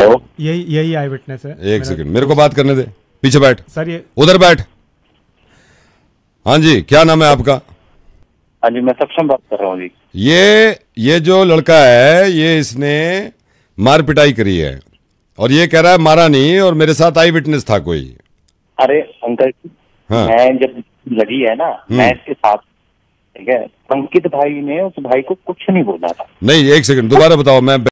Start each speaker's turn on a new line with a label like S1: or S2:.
S1: यही यही आई विटनेस है
S2: एक सेकंड मेरे को बात करने दे पीछे बैठ सर ये उधर बैठ हाँ जी क्या नाम है आपका हाँ जी मैं सक्षम बात कर रहा हूँ जी ये ये जो लड़का है ये इसने मार पिटाई करी है और ये कह रहा है मारा नहीं और मेरे साथ आई विटनेस था कोई अरे अंकल हाँ।
S3: मैं जब लड़ी है ना हम्म। मैं इसके साथ ठीक है अंकित भाई ने उस भाई को कुछ नहीं बोला था
S4: नहीं एक सेकंड दोबारा बताओ मैं